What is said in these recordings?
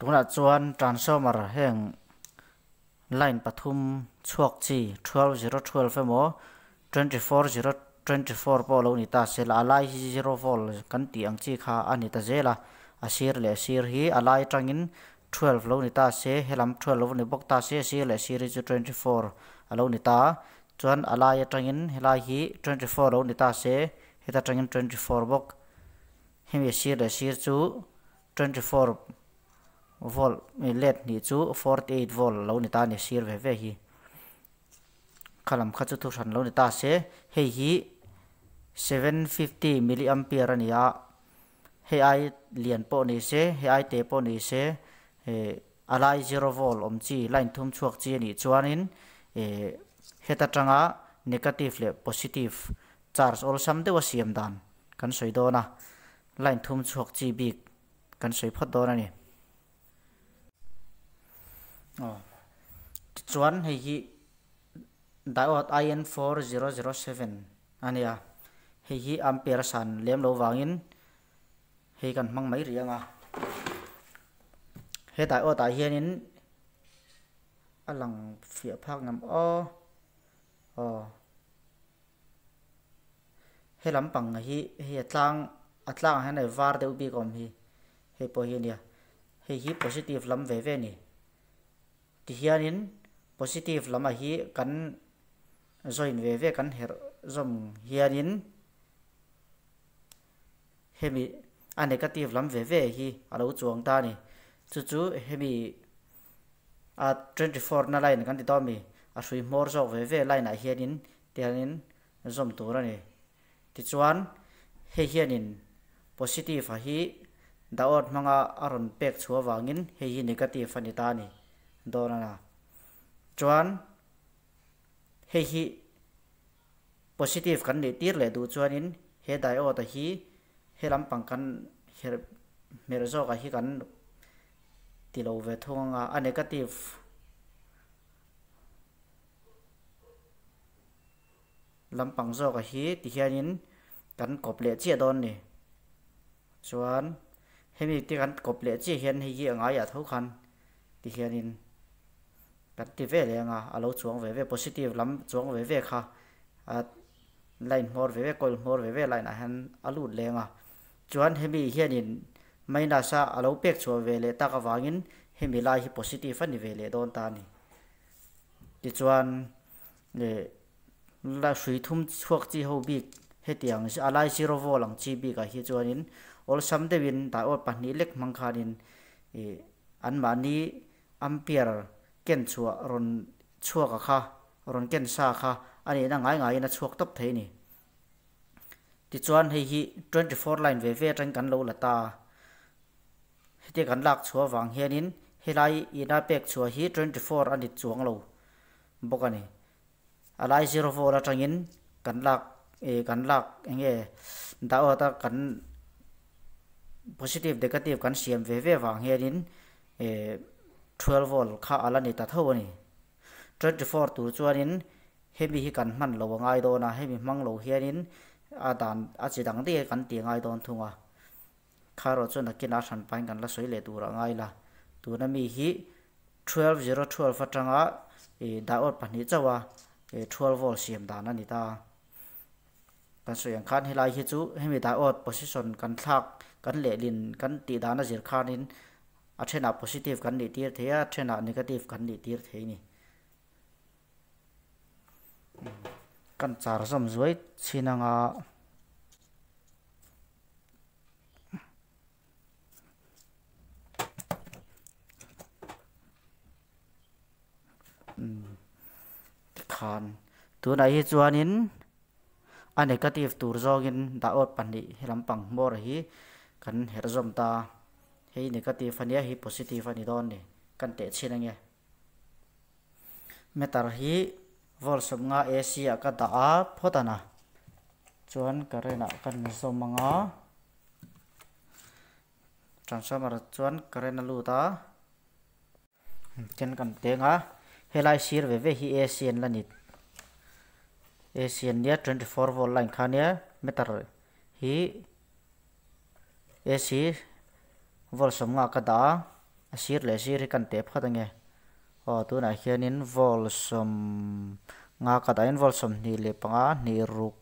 cũng là chuan transformer heng line pathum chuak chi 12 femo 24 24 po lo ni ta sel alai hi zero volt, kan ti ang chi kha ani ta zela asir le sir hi alai tangin 12 lo ni ta se helam 12 lo ni bok ta se sir le sir chu 24 alo ni ta chuan alai tangin helai hi 24 lo ni ta se heta tangin 24 bok hemi sir le sir chu 24 v o l มีเลดนี่จู48 v o l แลาเนี่ยตาเนี่ยเสียเว้ยเฮียขั้นลำขั้นจุดทุกชั้นเราเนี่ยตาเสียเฮีย750มิลลิแอมป์เปียร์เนี่อะเฮียไอเลียนปอนี่เสียเฮียไอเตปอนี่เสียเอออะไร่0ล o ์อมจีไลน์ทุ่มชัวกจีนี่จวนินเออเฮตัดจังอะ n e g กต i ฟเลยโพซิทีฟชาร์ r g e all s เดียวเสียมดันกันสวยโดนะไลน์ทุ่มชัวกจีบีกันสวยพอดดอนะเนี่ย Ờ. chuan hei hi diode IN4007 ania à, hei hi ampere san lem lo wangin hei kan mang mai rianga à. he diode ai à hianin alang phia phak nam o o ờ. he lampang hi he atlang atlang han ai var deuh bi kom hi he po hi nia he hi positive lam ve ve ni tihianin positive lama à, hi kan join ve ve kan her zom hianin hemi a à, negative lam ve ve hi alo à, chuang ta ni chu chu hemi a 24 na line kan ti to mi a hrui mor zo ve ve line a hianin tianin zom tur ani ti chuan he hianin positive a hi daot manga aron pek chuawangin he hi negative ani ta ni đó là chuan he hi positive kan le tir le du chuan in he đại o ta hi he lam bằng kan he mer zo ka hi kan ti lo ve thong a negative lam pang zo ka hi ti hian in kan kop le che don ni chuan hemi ti kan kop le che hian hi anga ya thau khăn ti hiện in กันที่เวเลยงาอาลูจวงเวเว positive ล้ำจวงเวเวค่ะอ่าไลน์มอร์เวเวกอลมอร์เวเวไลน์นะฮันอาลูดเลยงาจวนเฮมีเฮียนินไม่น่าซาอาลูเป็กจวงเวเลยตากวางินเฮมีไลน์ positive ฟันนี่เวเลยโดนตานี่ที่จวนเนี่ยลาสุยทุ่มชวกจีฮบิกเฮตียงอะไรซีโรโวหลังจีบีกับเฮจวนินอลซัมเดวินแต่อลปันนี้เล็กมังคานินอันมานี้อัมเปียร์ ken chua ron chua ka kha ron ken sa kha đang ngái ngái nó na chuak thế thei ni ti chuan hei hi 24 line ve ve tang kan lo la ta hete kan lak chua wang hianin helai ina pek chua hi 24 ani chuang lo boka ni alai zero four là atangin kan lak e kan lak enge dao ta kan positive negative kan siam ve vàng wang hianin e 12 volt kha ala ni ta tho ni 24 tur chuanin hemi hi kan man lo ngai do na hemi mang lo hianin a dan a chi dang de kan ti ngai don thunga kha ro chu na kin a san pain kan la soi le ra ngai la tu na mi hi 12012 atanga e da or pani chawa e 12 volt siam dan ani ta kan soi ang khan hi lai hi chu hemi da or position kan thak kan le lin kan ti dana zir khanin à then nào positive gắn ni tir thế à then nào negative gắn kan thế tir the ni kan dưới sam zuai chinanga khan tu này hi chuan in a negative tur zongin daot pan ni lampang mor hi kan her zom ta hei negative ania hi positive ani don ni kan te chin ange metar hi vol som nga ac a ka da a photana chuan karena kan mi som manga transformer chuan karena lu ta chen kan te nga helai sir ve ve hi ac an lanit ac an nia 24 volt line khania meter hi ac vol som à, ờ, nga ka da a thì le sir kan te nghe, ange o tu na hian in vol som cả ka da in vol som ni le panga ni ruk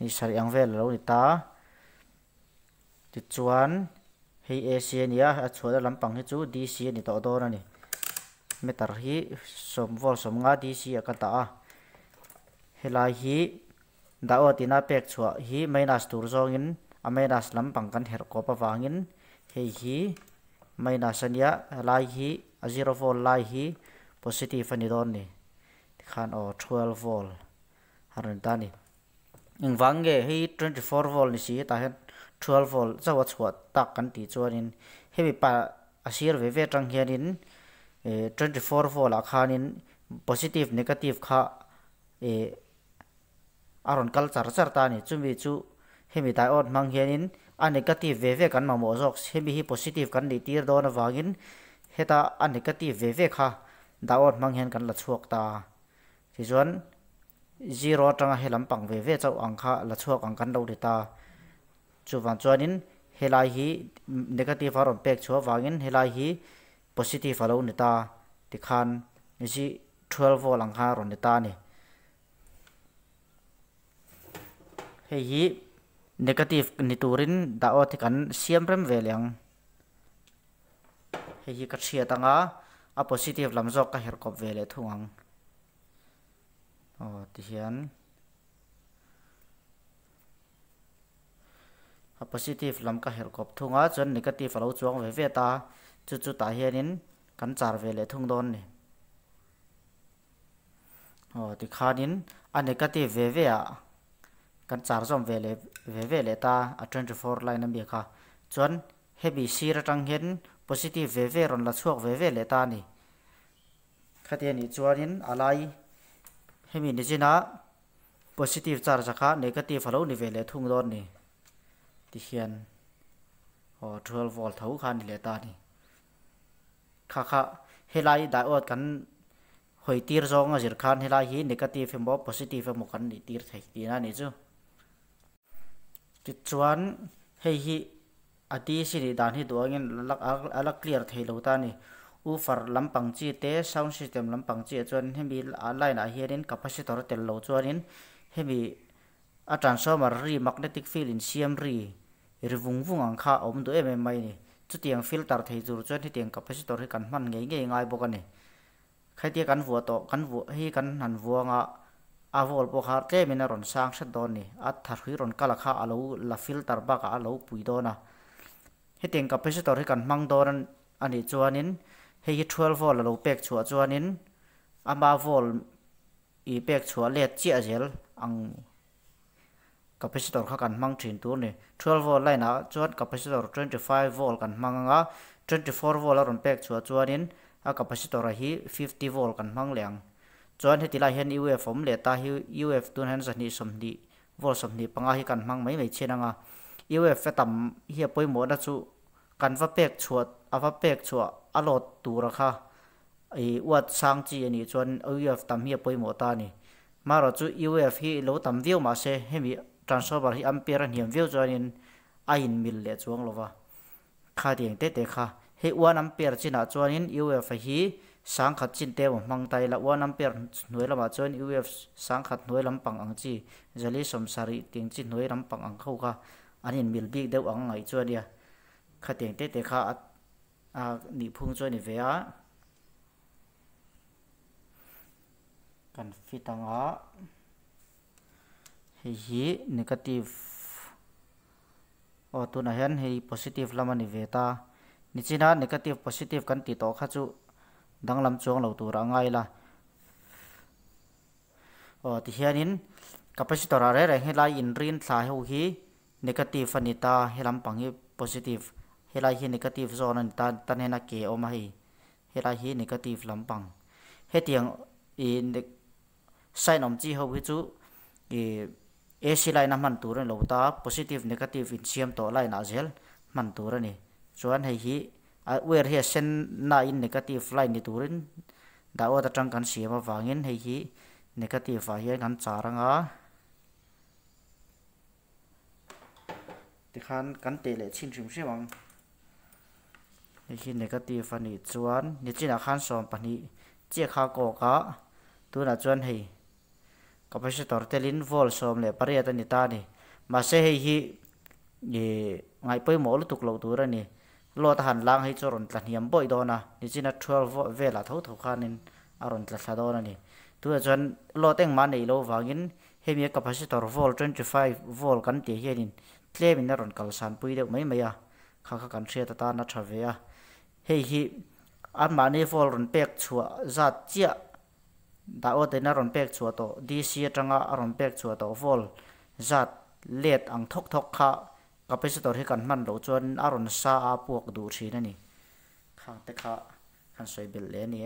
ni sari ang vel lo ni ta ti chuan hei asia ni a a chhuada lampang hi chu dc ni to dor ani meter hi som vol som nga dc a ka ta a helai hi dao tina pek chua hi in, tur zongin a à, mainas lampang kan her ko pa wangin hei hi mai na sanya lai hi a zero volt lai hi positive ani don ni khan o 12 volt haran ta ni ing wange hei 24 volt ni si ta hen 12 volt zawa chwa tak kan ti chuanin hemi pa asir ve ve tang hianin 24 eh, volt a khanin positive negative kha e aron kal char char ta ni chumi chu hemi tai ot mang hianin a negative ve ve kan ma mo jok semi hi positive kan ni tir don awangin heta a negative ve ve kha daon mang hen kan la chuak ta ti chuan zero tanga helam pang ve ve chau ang kha la chuak ang kan lo ri ta chuwan chuanin helai hi negative aron pek chu awangin helai hi positive alo ni ta ti khan ji 12 volt ang kha ron ni ta ni hei hi negative ni turin dao thi kan siam rem ve he hi ka thia tanga a positive lam zok ka her kop ve le thungang o oh, ti hian a positive lam ka her kop thunga chon negative alo chuang ve ve ta chu chu ta hianin kan char vele le thung don ni o oh, ti khanin a negative ve ve a kan char som vele ve vele ta a 24 line ami kha chuan heavy sir tang hen positive ve ve ron la chuak ve ve le ta ni khate ni chuanin alai hemi ni jina positive char zakha negative halo ni ve le thung don ni ti hian ho 12 volt thau khan ni le ta ni kha kha helai dai ot kan hoi tir zong a zir khan helai hi negative hem bo positive hem kan ni tir thai ti na ni chu ti chuan hei hi ati siri dan hi duang in alak alak clear thei lo ta ni u far lampang chi te sound system lampang chi chuan hemi a line a ah hianin capacitor tel lo chuanin hemi a transformer ri magnetic field in siam ri ri vung vung ang kha om du em em mai ni chu filter thei zur chuan hi tiang capacitor hi kan hman ngei ngei ngai bawk ani khai tia kan vua to kan vua hi kan han vuanga อาวอลปกหาเมินรอนสางชดดอนนี่อัตถารรอนกลักาอาลูลาฟิลตาร์บักอาลูปุยดอนะเหติงกับเพชรตอริกันมังดอนันอันนี้จวนินเฮีทวลวอลลูเป็กชัวจวนินอามาวอลอีเป็กชัวเลดเจียเจลอังกับเพชรตอรขากันมังถินตัวนี่ทวลวอลไลนะจวนกับเพชรตอร์25วอลกันมังงา24วอลรอนเป็กชัวจวนินอากับเพชรตอรฮี50วอลกันมังเลียงจวนเฮติลาเฮนยูเอฟผมเลตาฮิยูเอฟตุนเฮนสันนิสมดีวอลสมดีปังอาฮิกันมังไม่ไม่เชนังอ่ะยูเอฟเฟตัมเฮียปุยหมดนะจูกันฟ้าเป็กชวดอาฟ้าเป็กชวดอลอดตูระค่ะไออวดสร้างจีนี่จวนยูเอฟตัมเฮียปุยหมดตานี่มาเราจูยูเอฟฮีโลตัมวิวมาเซเฮมีทรานส์ฟอร์บาร์ฮีอัมเปียรันเฮียมวิวจวนินอายินมิลเลจวงโลวะค่าเดียงเตะเตะค่ะเฮอวนอัมเปียร์จินาจวนินยูเอฟฮี sáng khát chín tiêu mang tay là one ampere nuôi là bà chọn UF sáng khát nuôi làm bằng ăn chi jali som sari tiếng chi nuôi làm bằng ăn khâu ca anh em miền big đâu ang ngày chọn dia khát tiếng tết tê khát à nị phung cho nị về á cần phi tăng á hi hi negative ở tu này hen hi positive làm anh về ta nichina negative positive cần tị tổ khát chú đang làm dang lam chuang lo tur angai la o ti hianin capacitor are re helai in rin thla ho hi negative ani ta helam pangi positive helai hi negative zone an ta tan kế ke oma hi helai hi negative bằng lampang hetiang in sign om chi ho hi chu e ac line man tur lo ta positive negative in siam to line a zel man này cho anh hei hi a wer he sen na in negative line ni turin da o ta tang kan siam awangin hei hi negative a hian kan charanga ti khan kan te le chin chim chim ang hei hi negative ani chuan ni chin khan som pani che kha ko ka tu na chuan hei capacitor telin vol som le pariat ani ta ni ma se hei hi eh, ngai poi mo lu tuk lo tu ra ni lot han lang hay cho hei chu ron tla hniam boi dona ni china 12 vela là tho khanin a ron tla thla dona ni tu chuan lot eng ma nei lo wangin hemi capacitor volt five volt kan ti hianin tlemin na ron kal san pui deuh mai mấy a kha kha kan thria ta ta na tha về à, hei hi an ma nei vol ron pek chua zat chia da o te na ron pek chua to dc atanga ron bẹt chua to volt zat liệt ang thok thok kha ก็เป็นสตอรี่กันมันเราจนอารมณ์ซาอาพวกดูชีนั่นนี่ข้างแตะข้าขันสวยเบลเลนี่